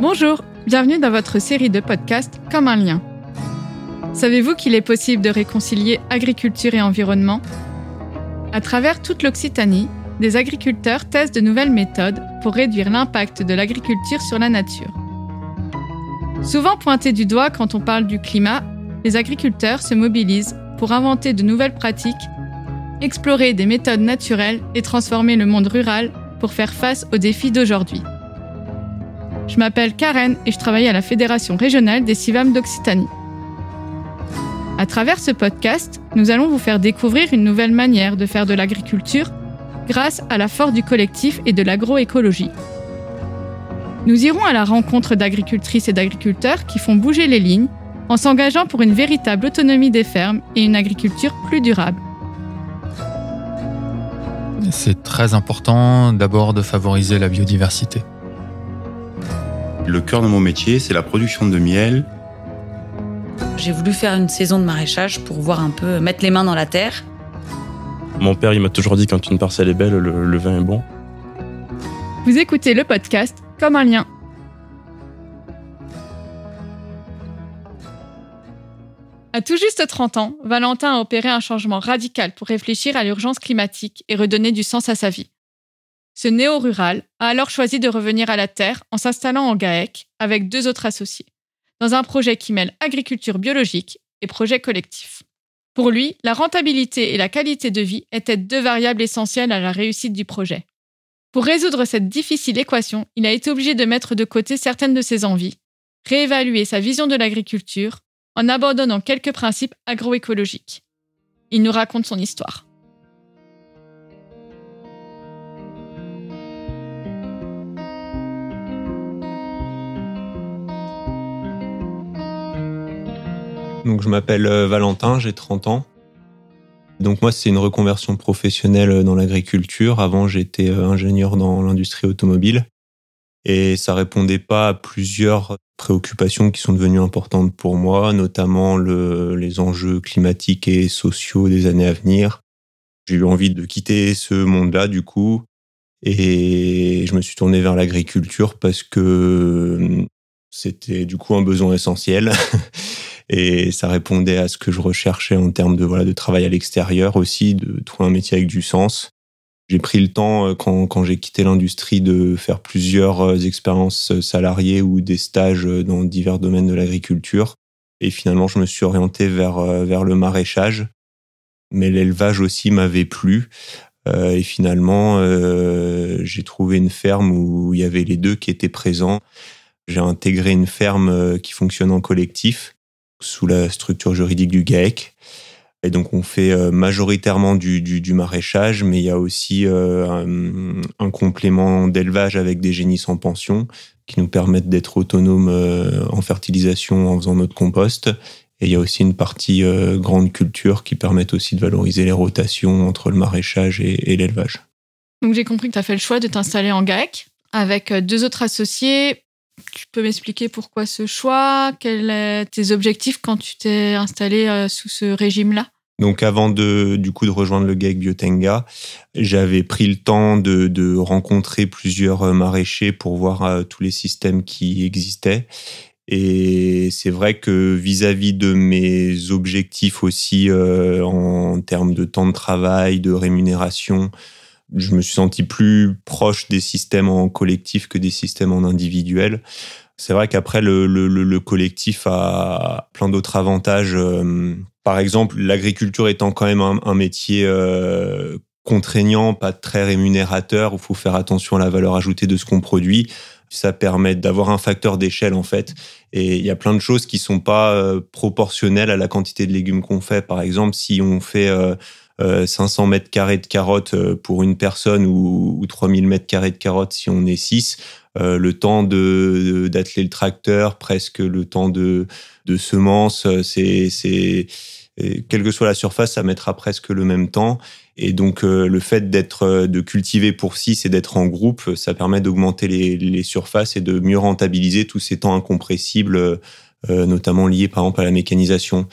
Bonjour, bienvenue dans votre série de podcasts Comme un lien. Savez-vous qu'il est possible de réconcilier agriculture et environnement À travers toute l'Occitanie, des agriculteurs testent de nouvelles méthodes pour réduire l'impact de l'agriculture sur la nature. Souvent pointés du doigt quand on parle du climat, les agriculteurs se mobilisent pour inventer de nouvelles pratiques, explorer des méthodes naturelles et transformer le monde rural pour faire face aux défis d'aujourd'hui. Je m'appelle Karen et je travaille à la Fédération régionale des CIVAM d'Occitanie. À travers ce podcast, nous allons vous faire découvrir une nouvelle manière de faire de l'agriculture grâce à la force du collectif et de l'agroécologie. Nous irons à la rencontre d'agricultrices et d'agriculteurs qui font bouger les lignes en s'engageant pour une véritable autonomie des fermes et une agriculture plus durable. C'est très important d'abord de favoriser la biodiversité. Le cœur de mon métier, c'est la production de miel. J'ai voulu faire une saison de maraîchage pour voir un peu, mettre les mains dans la terre. Mon père, il m'a toujours dit quand une parcelle est belle, le, vin est bon. Vous écoutez le podcast Comme un lien. À tout juste 30 ans, Valentin a opéré un changement radical pour réfléchir à l'urgence climatique et redonner du sens à sa vie. Ce néo-rural a alors choisi de revenir à la terre en s'installant en GAEC avec deux autres associés, dans un projet qui mêle agriculture biologique et projet collectif. Pour lui, la rentabilité et la qualité de vie étaient deux variables essentielles à la réussite du projet. Pour résoudre cette difficile équation, il a été obligé de mettre de côté certaines de ses envies, réévaluer sa vision de l'agriculture en abandonnant quelques principes agroécologiques. Il nous raconte son histoire. Donc je m'appelle euh, Valentin, j'ai 30 ans. Donc moi, c'est une reconversion professionnelle euh, dans l'agriculture. Avant, j'étais euh, ingénieur dans l'industrie automobile. Et ça répondait pas à plusieurs préoccupations qui sont devenues importantes pour moi, notamment les enjeux climatiques et sociaux des années à venir. J'ai eu envie de quitter ce monde-là, du coup, et je me suis tourné vers l'agriculture parce que hum, c'était du coup un besoin essentiel et ça répondait à ce que je recherchais en termes de voilà de travail à l'extérieur aussi, de trouver un métier avec du sens. J'ai pris le temps euh, quand, quand j'ai quitté l'industrie de faire plusieurs euh, expériences euh, salariées ou des stages dans divers domaines de l'agriculture. Et finalement, je me suis orienté vers, vers le maraîchage. Mais l'élevage aussi m'avait plu. et finalement, j'ai trouvé une ferme où il y avait les deux qui étaient présents. J'ai intégré une ferme qui fonctionne en collectif sous la structure juridique du GAEC. Et donc on fait euh, majoritairement du, maraîchage, mais il y a aussi euh, un, complément d'élevage avec des génies en pension qui nous permettent d'être autonomes euh, en fertilisation en faisant notre compost. Et il y a aussi une partie grande culture qui permet aussi de valoriser les rotations entre le maraîchage et, et l'élevage. Donc j'ai compris que tu as fait le choix de t'installer en GAEC avec deux autres associés tu peux m'expliquer pourquoi ce choix Quels sont tes objectifs quand tu t'es installé euh, sous ce régime-là donc avant de du coup de rejoindre le GEC Biotenga, j'avais pris le temps de, de, rencontrer plusieurs euh, maraîchers pour voir euh, tous les systèmes qui existaient. Et c'est vrai que vis-à-vis de mes objectifs aussi en termes de temps de travail, de rémunération, je me suis senti plus proche des systèmes en collectif que des systèmes en individuel. C'est vrai qu'après, le, collectif a plein d'autres avantages. Euh, par exemple, l'agriculture étant quand même un, métier euh, contraignant, pas très rémunérateur, où il faut faire attention à la valeur ajoutée de ce qu'on produit. Ça permet d'avoir un facteur d'échelle, en fait. Et il y a plein de choses qui sont pas euh, proportionnelles à la quantité de légumes qu'on fait. Par exemple, si on fait... 500 euh, mètres carrés de carottes euh, pour une personne ou, 3000 mètres carrés de carottes si on est 6, euh, le temps de d'atteler le tracteur, presque le temps de, de semences, c'est c'est quelle que soit la surface, ça mettra presque le même temps. Et donc le fait d'être de cultiver pour 6 et d'être en groupe, ça permet d'augmenter les, surfaces et de mieux rentabiliser tous ces temps incompressibles, notamment liés par exemple à la mécanisation.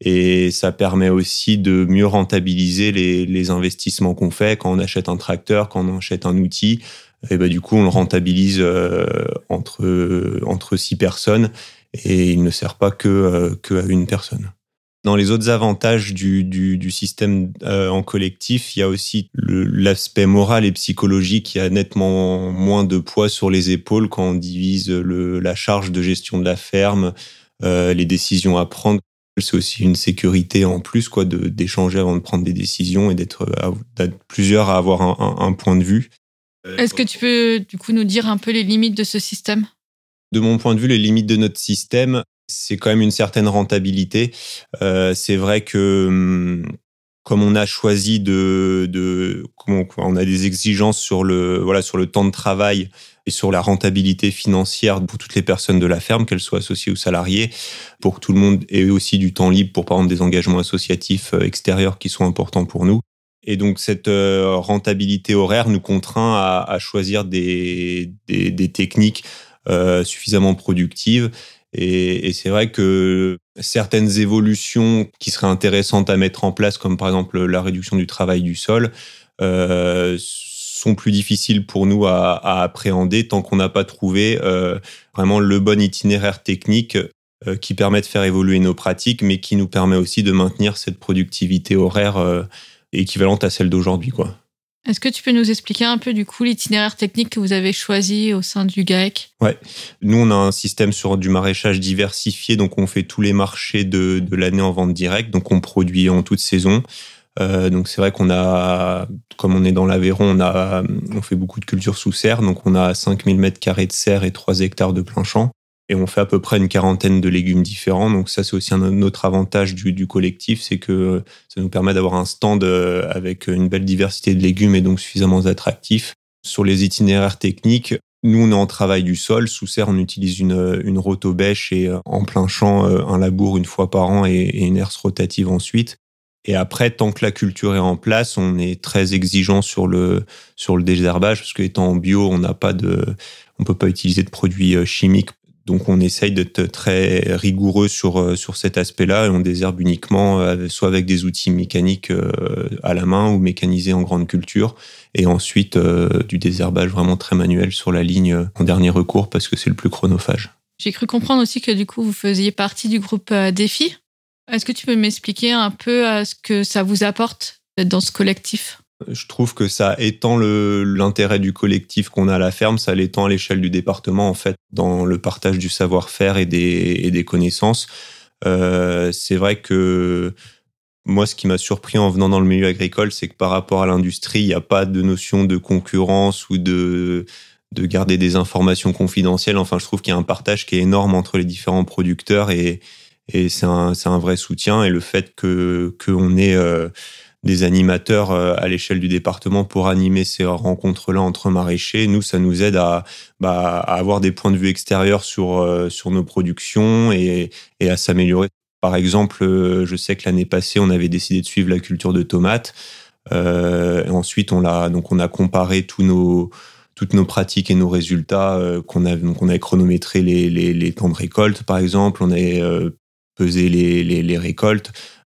Et ça permet aussi de mieux rentabiliser les, investissements qu'on fait quand on achète un tracteur, quand on achète un outil. Et eh ben, du coup, on le rentabilise euh, entre, entre six personnes et il ne sert pas que, euh, une personne. Dans les autres avantages du, du, système euh, en collectif, il y a aussi l'aspect moral et psychologique qui a nettement moins de poids sur les épaules quand on divise la charge de gestion de la ferme, les décisions à prendre c'est aussi une sécurité en plus quoi de d'échanger avant de prendre des décisions et d'être euh, plusieurs à avoir un, point de vue. Euh, Est-ce que tu peux du coup nous dire un peu les limites de ce système De mon point de vue, les limites de notre système, c'est quand même une certaine rentabilité. Euh, c'est vrai que hum, comme on a choisi de, de on a des exigences sur le voilà sur le temps de travail et sur la rentabilité financière pour toutes les personnes de la ferme, qu'elles soient associées ou salariées, pour que tout le monde ait aussi du temps libre pour, par des engagements associatifs euh, extérieurs qui sont importants pour nous. Et donc cette euh, rentabilité horaire nous contraint à, choisir des, des, techniques euh, suffisamment productives. Et, c'est vrai que certaines évolutions qui seraient intéressantes à mettre en place, comme par exemple la réduction du travail du sol, euh, sont plus difficiles pour nous à, appréhender tant qu'on n'a pas trouvé euh, vraiment le bon itinéraire technique euh, qui permet de faire évoluer nos pratiques, mais qui nous permet aussi de maintenir cette productivité horaire euh, équivalente à celle d'aujourd'hui. quoi. Est-ce que tu peux nous expliquer un peu du coup l'itinéraire technique que vous avez choisi au sein du GAEC Ouais, nous on a un système sur du maraîchage diversifié, donc on fait tous les marchés de, de l'année en vente directe, donc on produit en toute saison. Euh, donc c'est vrai qu'on a, comme on est dans l'Aveyron, on, a, on fait beaucoup de cultures sous serre, donc on a 5000 mètres carrés de serre et 3 hectares de plein champ. Et on fait à peu près une quarantaine de légumes différents. Donc ça, c'est aussi un autre avantage du, du collectif, c'est que ça nous permet d'avoir un stand euh, avec une belle diversité de légumes et donc suffisamment attractif. Sur les itinéraires techniques, nous, on est en travail du sol. Sous serre, on utilise une, une rotobèche et euh, en plein champ, un labour une fois par an et une herse rotative ensuite. Et après, tant que la culture est en place, on est très exigeant sur le, sur le désherbage, parce qu'étant en bio, on n'a pas de, on peut pas utiliser de produits euh, chimiques. Donc, on essaye d'être très rigoureux sur, euh, sur cet aspect-là et on désherbe uniquement euh, soit avec des outils mécaniques à la main ou mécanisés en grande culture. Et ensuite, du désherbage vraiment très manuel sur la ligne en dernier recours parce que c'est le plus chronophage. J'ai cru comprendre aussi que du coup, vous faisiez partie du groupe Défi est-ce que tu peux m'expliquer un peu euh, ce que ça vous apporte d'être dans ce collectif je trouve que ça étend l'intérêt du collectif qu'on a à la ferme, ça l'étend à l'échelle du département, en fait, dans le partage du savoir-faire et des, connaissances. Euh, c'est vrai que moi, ce qui m'a surpris en venant dans le milieu agricole, c'est que par rapport à l'industrie, il n'y a pas de notion de concurrence ou de, de garder des informations confidentielles. Enfin, je trouve qu'il y a un partage qui est énorme entre les différents producteurs et, et c'est un, un, vrai soutien. Et le fait qu'on que ait euh, des animateurs euh, à l'échelle du département pour animer ces rencontres-là entre maraîchers, nous, ça nous aide à, bah, à, avoir des points de vue extérieurs sur, euh, sur nos productions et, et à s'améliorer. Par exemple, je sais que l'année passée, on avait décidé de suivre la culture de tomates. ensuite, on a, donc on a comparé tous nos, toutes nos pratiques et nos résultats qu'on a donc on a chronométré les, les, les, temps de récolte par exemple on est peser les, les, récoltes.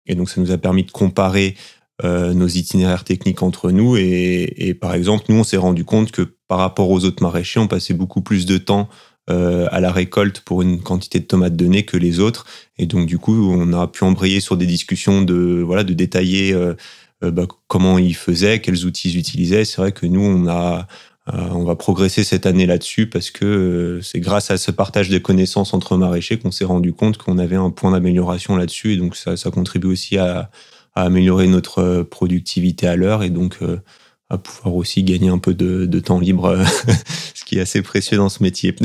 Et donc, ça nous a permis de comparer euh, nos itinéraires techniques entre nous. Et, et par exemple, nous, on s'est rendu compte que par rapport aux autres maraîchers, on passait beaucoup plus de temps euh, à la récolte pour une quantité de tomates données que les autres. Et donc, du coup, on a pu embrayer sur des discussions de, voilà, de détailler euh, bah, comment ils faisaient, quels outils ils utilisaient. C'est vrai que nous, on a, euh, on va progresser cette année là-dessus parce que euh, c'est grâce à ce partage des connaissances entre maraîchers qu'on s'est rendu compte qu'on avait un point d'amélioration là-dessus et donc ça, contribue aussi à, améliorer notre euh, productivité à l'heure et donc à pouvoir aussi gagner un peu de temps libre, ce qui est assez précieux dans ce métier.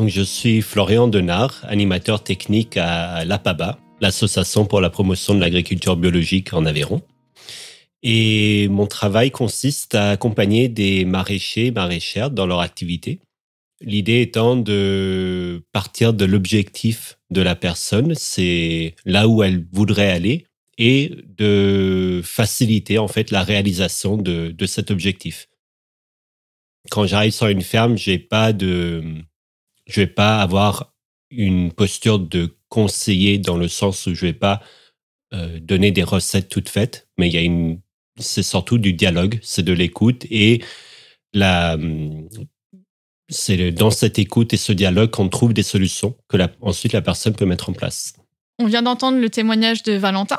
Donc, je suis Florian Denard, animateur technique à l'APABA, l'Association pour la promotion de l'agriculture biologique en Aveyron. Et mon travail consiste à accompagner des maraîchers, maraîchères dans leur activité. L'idée étant de partir de l'objectif de la personne, c'est là où elle voudrait aller, et de faciliter en fait la réalisation de, cet objectif. Quand j'arrive sur une ferme, j'ai pas de je vais pas avoir une posture de conseiller dans le sens où je vais pas euh, donner des recettes toutes faites, mais il y a une, c'est surtout du dialogue, c'est de l'écoute et la, hum, c'est dans cette écoute et ce dialogue qu'on trouve des solutions que ensuite la personne peut mettre en place. On vient d'entendre le témoignage de Valentin.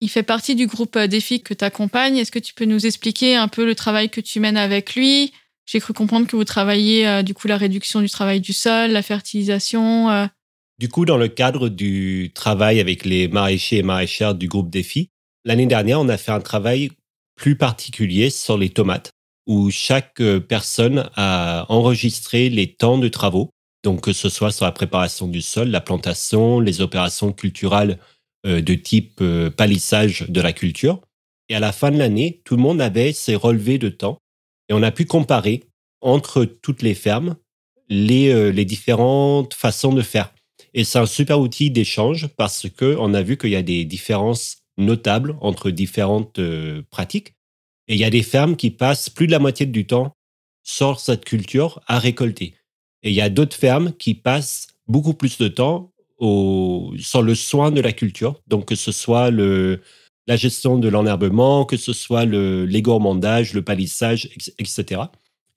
Il fait partie du groupe euh, Défi que tu accompagnes. Est-ce que tu peux nous expliquer un peu le travail que tu mènes avec lui, j'ai cru comprendre que vous travaillez euh, du coup la réduction du travail du sol, la fertilisation. Euh. Du coup, dans le cadre du travail avec les maraîchers et maraîchères du groupe Défi, l'année dernière, on a fait un travail plus particulier sur les tomates, où chaque euh, personne a enregistré les temps de travaux, donc que ce soit sur la préparation du sol, la plantation, les opérations culturales de type palissage de la culture. Et à la fin de l'année, tout le monde avait ses relevés de temps et on a pu comparer entre toutes les fermes euh, les, différentes façons de faire. Et c'est un super outil d'échange parce qu'on a vu qu'il y a des différences notables entre différentes euh, pratiques. Et il y a des fermes qui passent plus de la moitié du temps sur cette culture à récolter. Et il y a d'autres fermes qui passent beaucoup plus de temps au, sur le soin de la culture. Donc, que ce soit le, la gestion de l'enherbement, que ce soit l'égourmandage, le, le palissage, etc.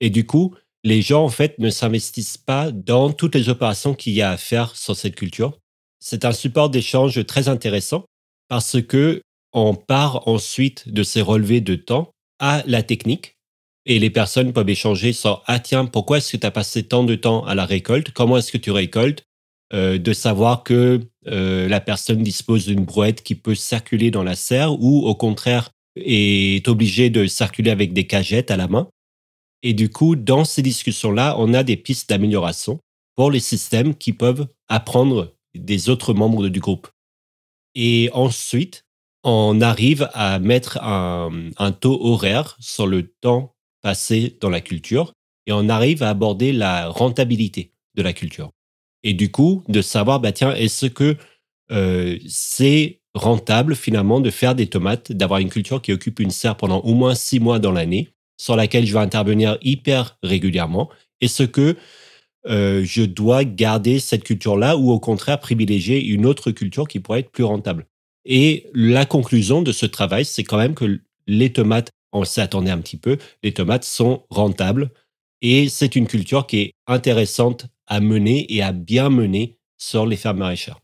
Et du coup, les gens, en fait, ne s'investissent pas dans toutes les opérations qu'il y a à faire sur cette culture. C'est un support d'échange très intéressant parce que on part ensuite de ces relevés de temps à la technique et les personnes peuvent échanger sur Ah tiens, pourquoi est-ce que tu as passé tant de temps à la récolte Comment est-ce que tu récoltes euh, de savoir que euh, la personne dispose d'une brouette qui peut circuler dans la serre ou au contraire est obligée de circuler avec des cagettes à la main. Et du coup, dans ces discussions-là, on a des pistes d'amélioration pour les systèmes qui peuvent apprendre des autres membres du groupe. Et ensuite, on arrive à mettre un taux horaire sur le temps passé dans la culture et on arrive à aborder la rentabilité de la culture. Et du coup, de savoir, bah tiens, est-ce que euh, c'est rentable finalement de faire des tomates, d'avoir une culture qui occupe une serre pendant au moins six mois dans l'année, sur laquelle je vais intervenir hyper régulièrement. Est-ce que euh, je dois garder cette culture-là ou au contraire privilégier une autre culture qui pourrait être plus rentable Et la conclusion de ce travail, c'est quand même que les tomates, on s'y attendait un petit peu, les tomates sont rentables et c'est une culture qui est intéressante à mener et à bien mener sur les fermes maraîchères.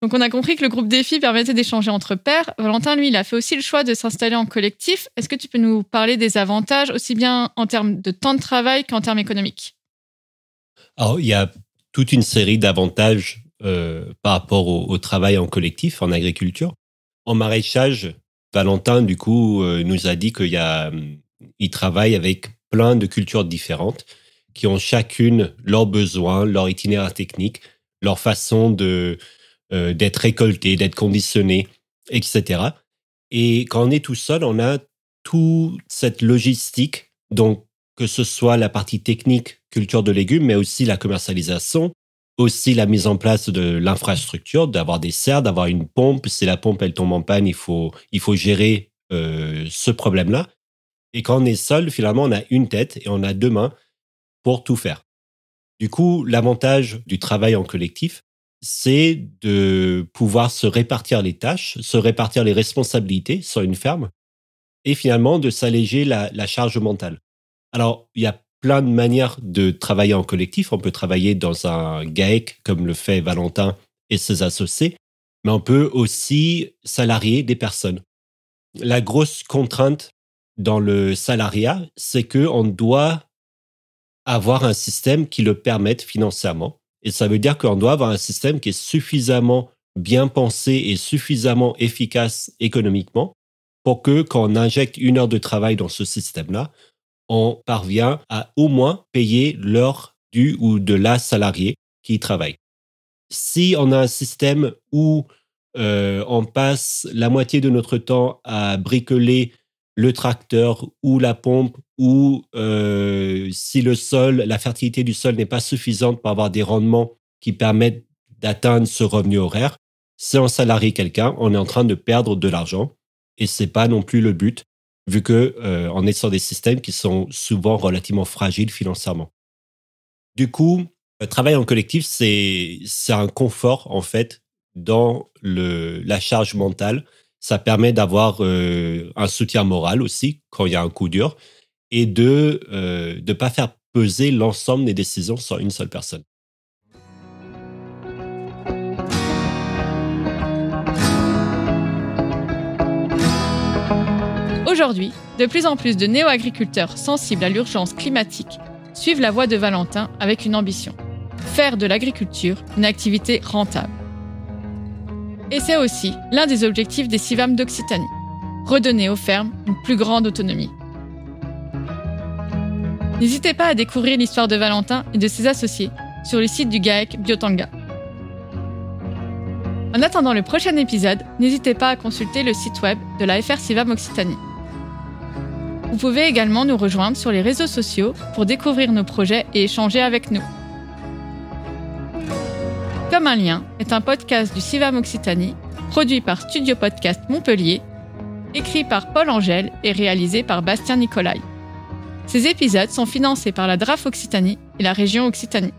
Donc on a compris que le groupe défi permettait d'échanger entre pairs. Valentin, lui, il a fait aussi le choix de s'installer en collectif. Est-ce que tu peux nous parler des avantages, aussi bien en termes de temps de travail qu'en termes économiques Alors, il y a toute une série d'avantages euh, par rapport au, travail en collectif, en agriculture. En maraîchage, Valentin, du coup, euh, nous a dit qu'il il travaille avec plein de cultures différentes qui ont chacune leurs besoins, leur itinéraire technique, leur façon de euh, d'être récolté, d'être conditionné, etc. Et quand on est tout seul, on a toute cette logistique, donc que ce soit la partie technique, culture de légumes, mais aussi la commercialisation, aussi la mise en place de l'infrastructure, d'avoir des serres, d'avoir une pompe. Si la pompe elle tombe en panne, il faut il faut gérer euh, ce problème-là. Et quand on est seul, finalement, on a une tête et on a deux mains pour tout faire. Du coup, l'avantage du travail en collectif, c'est de pouvoir se répartir les tâches, se répartir les responsabilités sur une ferme, et finalement de s'alléger la, charge mentale. Alors, il y a plein de manières de travailler en collectif. On peut travailler dans un GAEC, comme le fait Valentin et ses associés, mais on peut aussi salarier des personnes. La grosse contrainte dans le salariat, c'est qu'on doit avoir un système qui le permette financièrement. Et ça veut dire qu'on doit avoir un système qui est suffisamment bien pensé et suffisamment efficace économiquement pour que quand on injecte une heure de travail dans ce système-là, on parvient à au moins payer l'heure du ou de la salarié qui travaille. Si on a un système où euh, on passe la moitié de notre temps à bricoler le tracteur ou la pompe ou euh, si le sol, la fertilité du sol n'est pas suffisante pour avoir des rendements qui permettent d'atteindre ce revenu horaire, si on salarie quelqu'un, on est en train de perdre de l'argent et c'est pas non plus le but vu que euh, on est sur des systèmes qui sont souvent relativement fragiles financièrement. Du coup, le travail en collectif, c'est un confort en fait dans la charge mentale ça permet d'avoir euh, un soutien moral aussi quand il y a un coup dur et de ne euh, pas faire peser l'ensemble des décisions sur une seule personne. Aujourd'hui, de plus en plus de néo-agriculteurs sensibles à l'urgence climatique suivent la voie de Valentin avec une ambition faire de l'agriculture une activité rentable. Et c'est aussi l'un des objectifs des CIVAM d'Occitanie, redonner aux fermes une plus grande autonomie. N'hésitez pas à découvrir l'histoire de Valentin et de ses associés sur le site du GAEC Biotanga. En attendant le prochain épisode, n'hésitez pas à consulter le site web de la FR CIVAM Occitanie. Vous pouvez également nous rejoindre sur les réseaux sociaux pour découvrir nos projets et échanger avec nous. Comme un lien est un podcast du Sivam Occitanie, produit par Studio Podcast Montpellier, écrit par Paul Angèle et réalisé par Bastien Nicolai. Ces épisodes sont financés par la DRAF Occitanie et la région Occitanie.